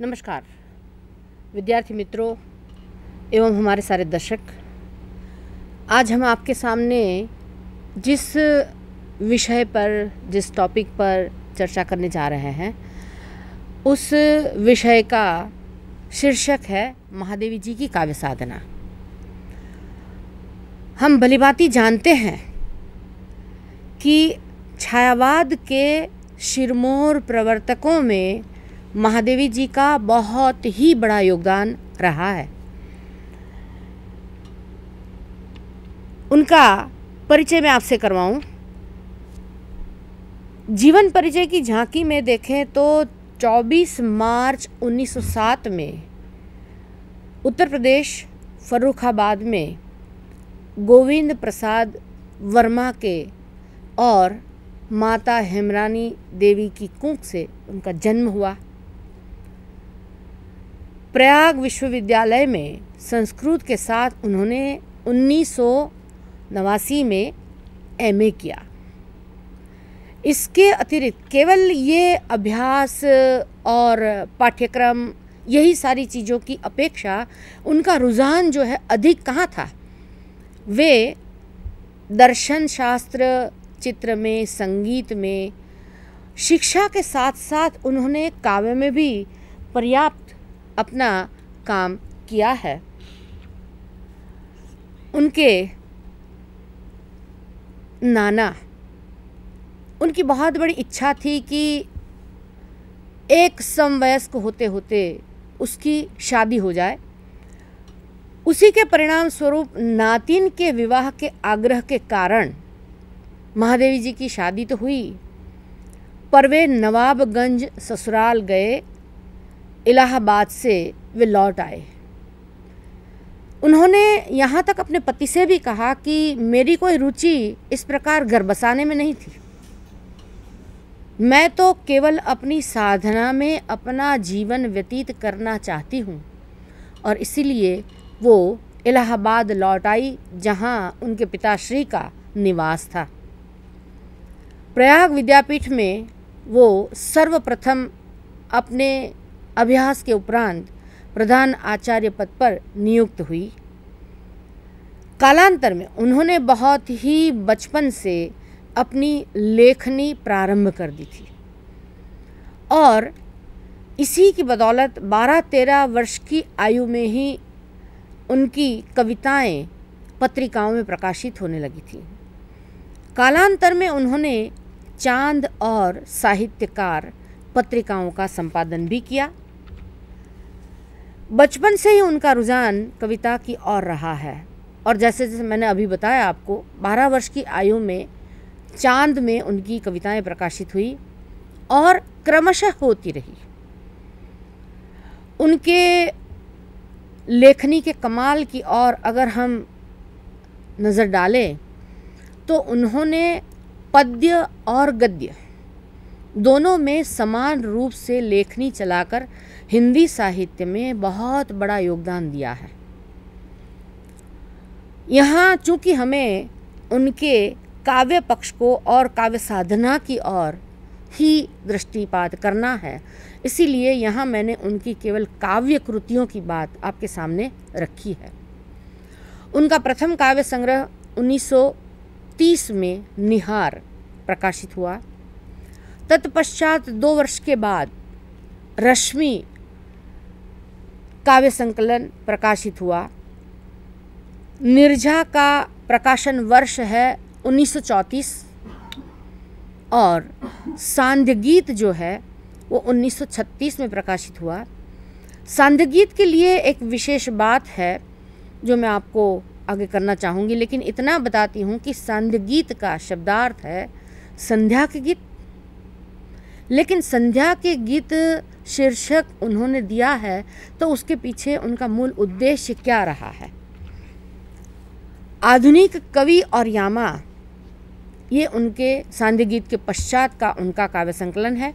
नमस्कार विद्यार्थी मित्रों एवं हमारे सारे दर्शक आज हम आपके सामने जिस विषय पर जिस टॉपिक पर चर्चा करने जा रहे हैं उस विषय का शीर्षक है महादेवी जी की काव्य साधना हम भलीभांति जानते हैं कि छायावाद के शिरमोर प्रवर्तकों में महादेवी जी का बहुत ही बड़ा योगदान रहा है उनका परिचय मैं आपसे करवाऊं जीवन परिचय की झांकी में देखें तो 24 मार्च 1907 में उत्तर प्रदेश फर्रुखाबाद में गोविंद प्रसाद वर्मा के और माता हेमरानी देवी की कुंक से उनका जन्म हुआ प्रयाग विश्वविद्यालय में संस्कृत के साथ उन्होंने उन्नीस नवासी में एम किया इसके अतिरिक्त केवल ये अभ्यास और पाठ्यक्रम यही सारी चीज़ों की अपेक्षा उनका रुझान जो है अधिक कहाँ था वे दर्शन शास्त्र चित्र में संगीत में शिक्षा के साथ साथ उन्होंने काव्य में भी पर्याप्त अपना काम किया है उनके नाना उनकी बहुत बड़ी इच्छा थी कि एक समवयस्क होते होते उसकी शादी हो जाए उसी के परिणाम स्वरूप नातिन के विवाह के आग्रह के कारण महादेवी जी की शादी तो हुई पर वे नवाबगंज ससुराल गए इलाहाबाद से वे लौट आए उन्होंने यहाँ तक अपने पति से भी कहा कि मेरी कोई रुचि इस प्रकार घर बसाने में नहीं थी मैं तो केवल अपनी साधना में अपना जीवन व्यतीत करना चाहती हूँ और इसीलिए वो इलाहाबाद लौट आई जहाँ उनके पिताश्री का निवास था प्रयाग विद्यापीठ में वो सर्वप्रथम अपने अभ्यास के उपरांत प्रधान आचार्य पद पर नियुक्त हुई कालांतर में उन्होंने बहुत ही बचपन से अपनी लेखनी प्रारंभ कर दी थी और इसी की बदौलत 12-13 वर्ष की आयु में ही उनकी कविताएं पत्रिकाओं में प्रकाशित होने लगी थी कालांतर में उन्होंने चांद और साहित्यकार पत्रिकाओं का संपादन भी किया बचपन से ही उनका रुझान कविता की ओर रहा है और जैसे जैसे मैंने अभी बताया आपको बारह वर्ष की आयु में चांद में उनकी कविताएं प्रकाशित हुई और क्रमशः होती रही उनके लेखनी के कमाल की ओर अगर हम नज़र डालें तो उन्होंने पद्य और गद्य दोनों में समान रूप से लेखनी चलाकर हिंदी साहित्य में बहुत बड़ा योगदान दिया है यहाँ चूंकि हमें उनके काव्य पक्ष को और काव्य साधना की ओर ही दृष्टिपात करना है इसीलिए यहाँ मैंने उनकी केवल काव्य कृतियों की बात आपके सामने रखी है उनका प्रथम काव्य संग्रह 1930 में निहार प्रकाशित हुआ तत्पश्चात दो वर्ष के बाद रश्मि काव्य संकलन प्रकाशित हुआ निर्झा का प्रकाशन वर्ष है 1934 और गीत जो है वो 1936 में प्रकाशित हुआ सांध्य गीत के लिए एक विशेष बात है जो मैं आपको आगे करना चाहूँगी लेकिन इतना बताती हूँ कि गीत का शब्दार्थ है संध्या के गीत लेकिन संध्या के गीत शीर्षक उन्होंने दिया है तो उसके पीछे उनका मूल उद्देश्य क्या रहा है आधुनिक कवि और यामा ये उनके सांध्य गीत के पश्चात का उनका काव्य संकलन है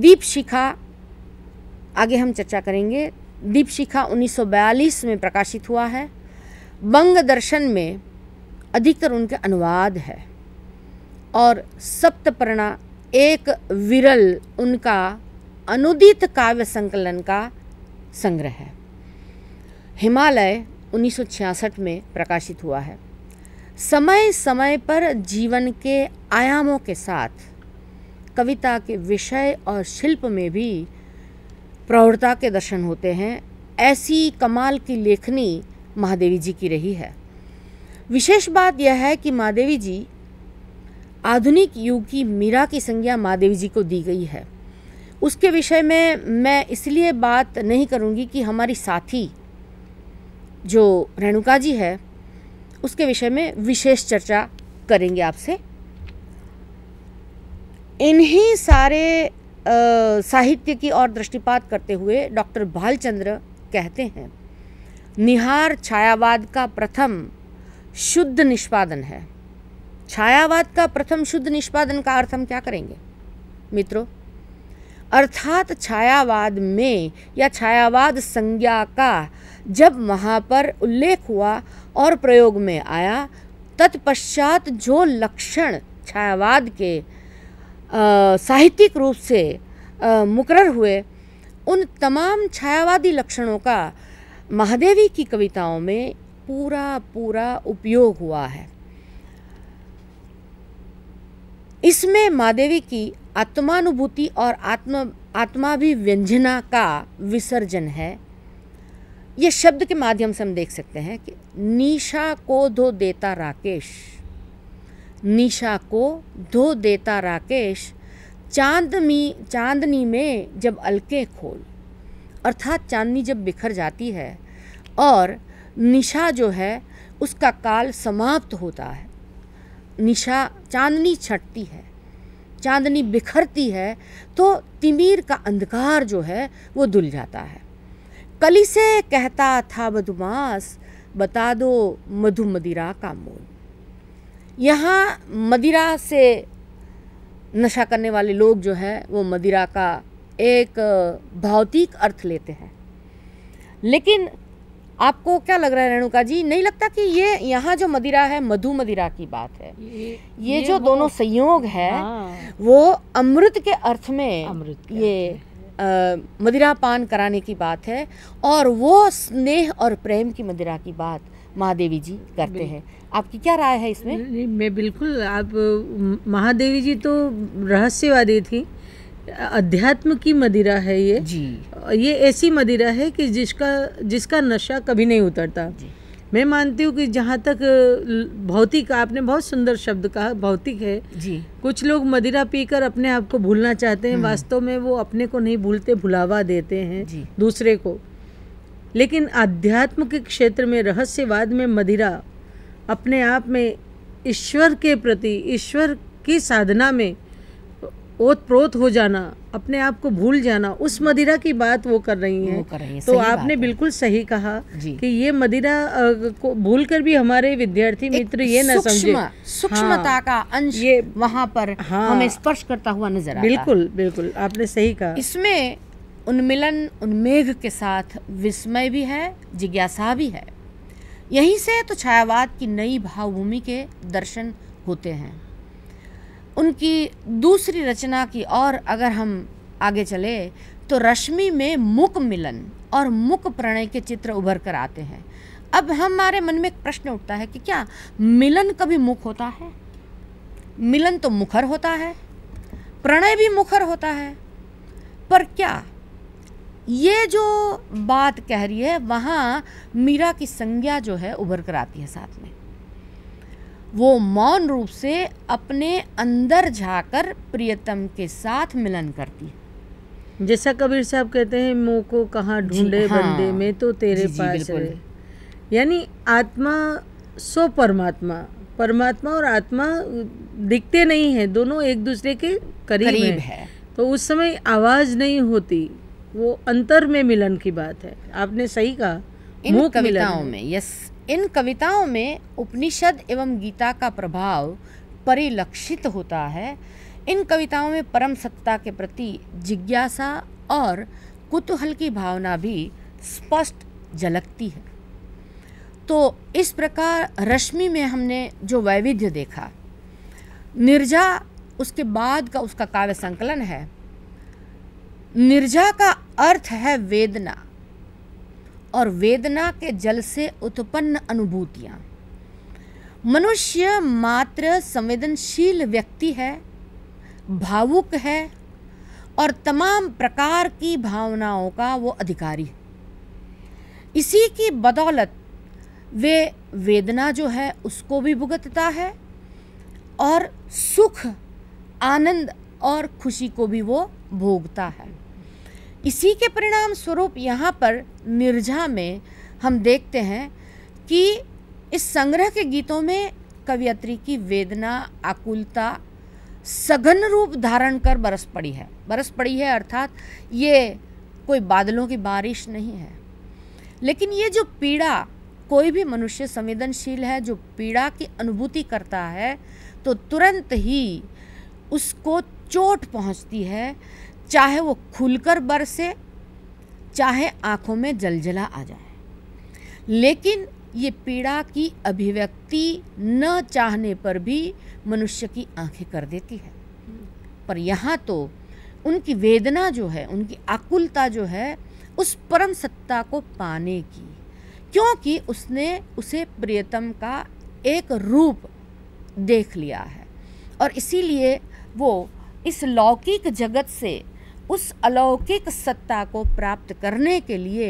दीप शिखा आगे हम चर्चा करेंगे दीप शिखा 1942 में प्रकाशित हुआ है बंग दर्शन में अधिकतर उनके अनुवाद है और सप्तपर्णा एक विरल उनका अनुदित काव्य संकलन का संग्रह है हिमालय 1966 में प्रकाशित हुआ है समय समय पर जीवन के आयामों के साथ कविता के विषय और शिल्प में भी प्रौढ़ता के दर्शन होते हैं ऐसी कमाल की लेखनी महादेवी जी की रही है विशेष बात यह है कि महादेवी जी आधुनिक युग की मीरा की संज्ञा महादेव जी को दी गई है उसके विषय में मैं इसलिए बात नहीं करूँगी कि हमारी साथी जो रेणुका जी है उसके विषय में विशेष चर्चा करेंगे आपसे इन्हीं सारे साहित्य की ओर दृष्टिपात करते हुए डॉक्टर भालचंद्र कहते हैं निहार छायावाद का प्रथम शुद्ध निष्पादन है छायावाद का प्रथम शुद्ध निष्पादन का अर्थ हम क्या करेंगे मित्रों अर्थात छायावाद में या छायावाद संज्ञा का जब वहाँ पर उल्लेख हुआ और प्रयोग में आया तत्पश्चात जो लक्षण छायावाद के साहित्यिक रूप से मुकर हुए उन तमाम छायावादी लक्षणों का महादेवी की कविताओं में पूरा पूरा उपयोग हुआ है इसमें महादेवी की आत्मानुभूति और आत्म आत्माभिव्यंजना का विसर्जन है ये शब्द के माध्यम से हम देख सकते हैं कि निशा को धो देता राकेश निशा को धो देता राकेश चांदनी चांदनी में जब अलके खोल अर्थात चांदनी जब बिखर जाती है और निशा जो है उसका काल समाप्त होता है निशा चांदनी छटती है चांदनी बिखरती है तो तिमीर का अंधकार जो है वो धुल जाता है कली से कहता था मधुमास बता दो मधु मदिरा का मोल यहाँ मदिरा से नशा करने वाले लोग जो है वो मदिरा का एक भौतिक अर्थ लेते हैं लेकिन आपको क्या लग रहा है रेणुका जी नहीं लगता कि ये यहाँ जो मदिरा है मधु मदिरा की बात है ये, ये, ये जो दोनों संयोग है आ, हाँ। वो अमृत के अर्थ में अमृत ये आ, मदिरा पान कराने की बात है और वो स्नेह और प्रेम की मदिरा की बात महादेवी जी करते हैं आपकी क्या राय है इसमें मैं बिल्कुल आप महादेवी जी तो रहस्यवादी थी अध्यात्म की मदिरा है ये जी ये ऐसी मदिरा है कि जिसका जिसका नशा कभी नहीं उतरता मैं मानती हूँ कि जहाँ तक भौतिक आपने बहुत सुंदर शब्द कहा भौतिक है जी कुछ लोग मदिरा पीकर अपने आप को भूलना चाहते हैं हम्म। वास्तव में वो अपने को नहीं भूलते भुलावा देते हैं दूसरे को लेकिन अध्यात्म के क्षेत्र में रहस्यवाद में मदिरा अपने आप में ईश्वर के प्रति ईश्वर की साधना में ओत प्रोत हो जाना अपने आप को भूल जाना उस मदिरा की बात वो कर रही हैं तो है, तो आपने बिल्कुल सही कहा कि ये मदिरा को भूल कर भी हमारे विद्यार्थी मित्र ये न समझे सूक्ष्मता हाँ, का अंश ये वहाँ पर हाँ, हमें स्पर्श करता हुआ नजर बिल्कुल बिल्कुल आपने सही कहा इसमें उन्मिलन उन्मेघ के साथ विस्मय भी है जिज्ञासा भी है यहीं से तो छायावाद की नई भावभूमि के दर्शन होते हैं उनकी दूसरी रचना की और अगर हम आगे चले तो रश्मि में मुक मिलन और मुक प्रणय के चित्र उभर कर आते हैं अब हमारे मन में एक प्रश्न उठता है कि क्या मिलन कभी मुख होता है मिलन तो मुखर होता है प्रणय भी मुखर होता है पर क्या ये जो बात कह रही है वहाँ मीरा की संज्ञा जो है उभर कर आती है साथ में वो मौन रूप से अपने अंदर जाकर प्रियतम के साथ मिलन करती है जैसा कबीर साहब कहते हैं मोह को कहाँ ढूंढे हाँ, बंदे में तो तेरे जी, पास जी, यानी आत्मा सो परमात्मा परमात्मा और आत्मा दिखते नहीं है दोनों एक दूसरे के करीब, करीब है।, है तो उस समय आवाज़ नहीं होती वो अंतर में मिलन की बात है आपने सही कहा इन कविताओं में यस इन कविताओं में उपनिषद एवं गीता का प्रभाव परिलक्षित होता है इन कविताओं में परम सत्ता के प्रति जिज्ञासा और कुतूहल की भावना भी स्पष्ट झलकती है तो इस प्रकार रश्मि में हमने जो वैविध्य देखा निर्जा उसके बाद का उसका काव्य संकलन है निर्जा का अर्थ है वेदना और वेदना के जल से उत्पन्न अनुभूतियाँ मनुष्य मात्र संवेदनशील व्यक्ति है भावुक है और तमाम प्रकार की भावनाओं का वो अधिकारी है इसी की बदौलत वे वेदना जो है उसको भी भुगतता है और सुख आनंद और खुशी को भी वो भोगता है इसी के परिणाम स्वरूप यहाँ पर निर्झा में हम देखते हैं कि इस संग्रह के गीतों में कवियत्री की वेदना आकुलता सघन रूप धारण कर बरस पड़ी है बरस पड़ी है अर्थात ये कोई बादलों की बारिश नहीं है लेकिन ये जो पीड़ा कोई भी मनुष्य संवेदनशील है जो पीड़ा की अनुभूति करता है तो तुरंत ही उसको चोट पहुंचती है चाहे वो खुलकर बरसे चाहे आँखों में जलजला आ जाए लेकिन ये पीड़ा की अभिव्यक्ति न चाहने पर भी मनुष्य की आंखें कर देती है पर यहाँ तो उनकी वेदना जो है उनकी आकुलता जो है उस परम सत्ता को पाने की क्योंकि उसने उसे प्रियतम का एक रूप देख लिया है और इसीलिए वो इस लौकिक जगत से उस अलौकिक सत्ता को प्राप्त करने के लिए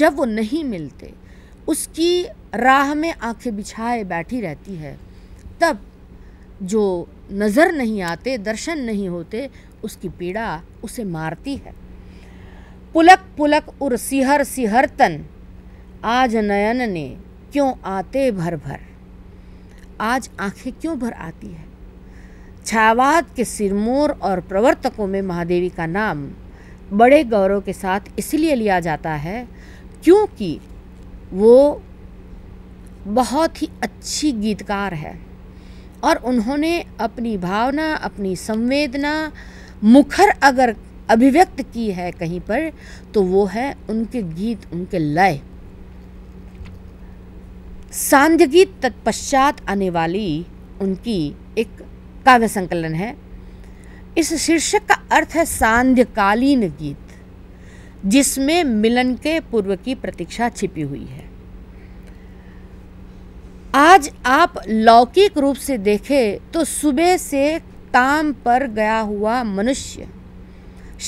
जब वो नहीं मिलते उसकी राह में आंखें बिछाए बैठी रहती है तब जो नज़र नहीं आते दर्शन नहीं होते उसकी पीड़ा उसे मारती है पुलक पुलक उर सिहर सिहर तन आज नयन ने क्यों आते भर भर आज आंखें क्यों भर आती है छावाद के सिरमोर और प्रवर्तकों में महादेवी का नाम बड़े गौरव के साथ इसलिए लिया जाता है क्योंकि वो बहुत ही अच्छी गीतकार है और उन्होंने अपनी भावना अपनी संवेदना मुखर अगर अभिव्यक्त की है कहीं पर तो वो है उनके गीत उनके लय सांध्य गीत तत्पश्चात आने वाली उनकी एक काव्य संकलन है इस शीर्षक का अर्थ है सांध्यकालीन गीत जिसमें मिलन के पूर्व की प्रतीक्षा छिपी हुई है आज आप लौकिक रूप से देखें तो सुबह से काम पर गया हुआ मनुष्य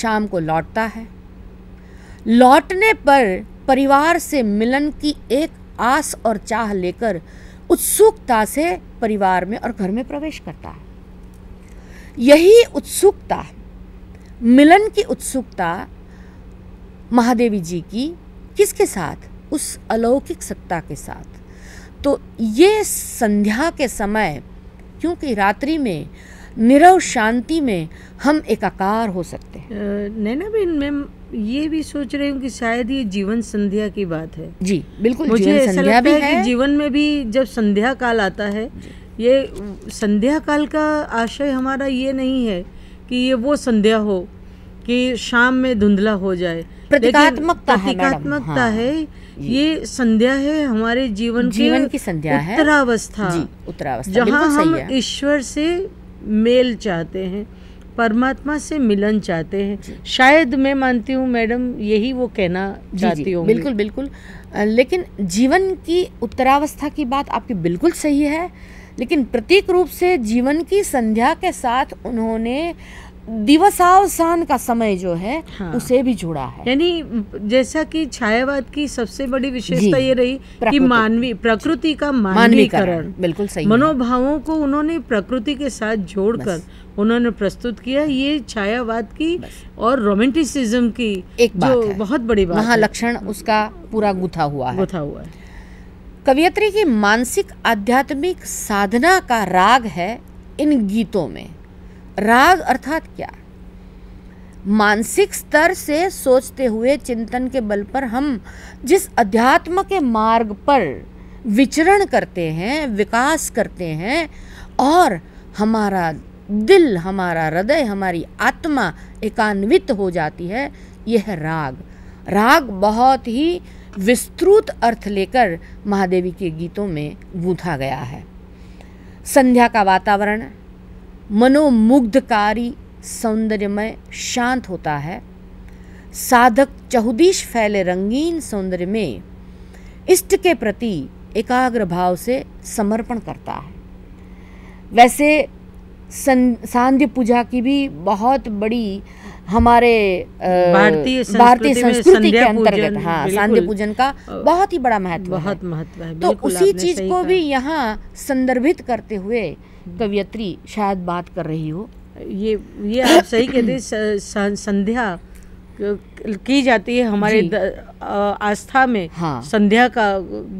शाम को लौटता है लौटने पर परिवार से मिलन की एक आस और चाह लेकर उत्सुकता से परिवार में और घर में प्रवेश करता है यही उत्सुकता मिलन की उत्सुकता महादेवी जी की किसके साथ उस अलौकिक सत्ता के साथ तो ये संध्या के समय क्योंकि रात्रि में निरव शांति में हम एकाकार हो सकते हैं नैना बेन मैम ये भी सोच रही हूँ कि शायद ये जीवन संध्या की बात है जी बिल्कुल मुझे जीवन संध्या भी है, है। जीवन में भी जब संध्या काल आता है ये संध्या काल का आशय हमारा ये नहीं है कि ये वो संध्या हो कि शाम में धुंधला हो जाए प्रतीकात्मकता है प्रतीकात्मकता हाँ, है ये संध्या है हमारे जीवन जीवन की संध्या है उत्तरावस्था उत्तरावस्था जहाँ हम ईश्वर से मेल चाहते हैं परमात्मा से मिलन चाहते हैं शायद मैं मानती हूँ मैडम यही वो कहना चाहती हूँ बिल्कुल बिल्कुल लेकिन जीवन की उत्तरावस्था की बात आपकी बिल्कुल सही है लेकिन प्रतीक रूप से जीवन की संध्या के साथ उन्होंने दिवसावसान का समय जो है हाँ। उसे भी जुड़ा है यानी जैसा कि छायावाद की सबसे बड़ी विशेषता ये रही कि मानवी प्रकृति का मानवीकरण बिल्कुल सही मनोभावों को उन्होंने प्रकृति के साथ जोड़कर उन्होंने प्रस्तुत किया ये छायावाद की और रोमेंटिसिज्म की एक जो बहुत बड़ी बात महालक्षण उसका पूरा गुथा हुआ है गुथा हुआ है कवियत्री की मानसिक आध्यात्मिक साधना का राग है इन गीतों में राग अर्थात क्या मानसिक स्तर से सोचते हुए चिंतन के बल पर हम जिस अध्यात्म के मार्ग पर विचरण करते हैं विकास करते हैं और हमारा दिल हमारा हृदय हमारी आत्मा एकान्वित हो जाती है यह राग राग बहुत ही विस्तृत अर्थ लेकर महादेवी के गीतों में गूंथा गया है संध्या का वातावरण मनोमुग्धकारी सौंदर्यमय शांत होता है साधक चहुदीश फैले रंगीन सौंदर्य में इष्ट के प्रति एकाग्र भाव से समर्पण करता है वैसे सांध्य पूजा की भी बहुत बड़ी हमारे भारतीय भारतीय संस्कृति के अंतर्गत हाँ सांध्य पूजन का बहुत ही बड़ा महत्व बहुत महत्व है तो उसी चीज को भी यहाँ संदर्भित करते हुए हम्म। कवियत्री शायद बात कर रही हो ये ये आप सही कहते संध्या की जाती है हमारे द, आस्था में हाँ। संध्या का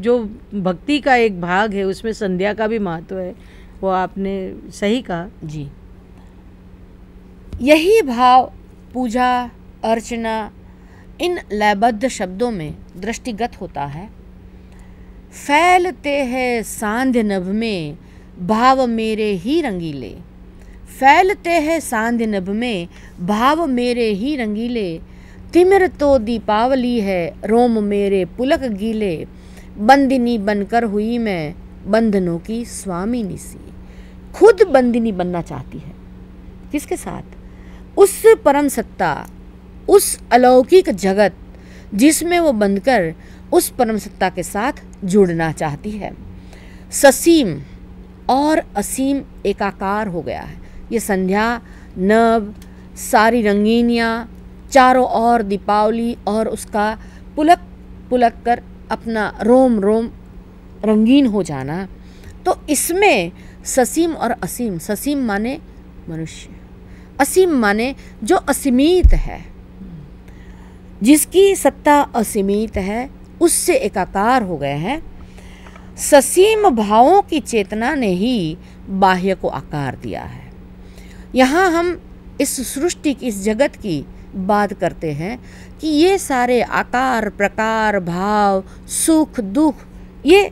जो भक्ति का एक भाग है उसमें संध्या का भी महत्व है वो आपने सही कहा जी यही भाव पूजा अर्चना इन लयबद्ध शब्दों में दृष्टिगत होता है फैलते हैं सांध नभ में भाव मेरे ही रंगीले फैलते हैं सांध नभ में भाव मेरे ही रंगीले तिमिर तो दीपावली है रोम मेरे पुलक गीले बंदिनी बनकर हुई मैं बंधनों की स्वामी निसी खुद बंदिनी बनना चाहती है किसके साथ उस परम सत्ता उस अलौकिक जगत जिसमें वो बंधकर उस परम सत्ता के साथ जुड़ना चाहती है ससीम और असीम एकाकार हो गया है ये संध्या नव सारी रंगीनियाँ चारों ओर दीपावली और उसका पुलक पुलक कर अपना रोम रोम रंगीन हो जाना तो इसमें ससीम और असीम ससीम माने मनुष्य असीम माने जो असीमित है जिसकी सत्ता असीमित है उससे एकाकार हो गए हैं ससीम भावों की चेतना ने ही बाह्य को आकार दिया है यहाँ हम इस सृष्टि की इस जगत की बात करते हैं कि ये सारे आकार प्रकार भाव सुख दुख ये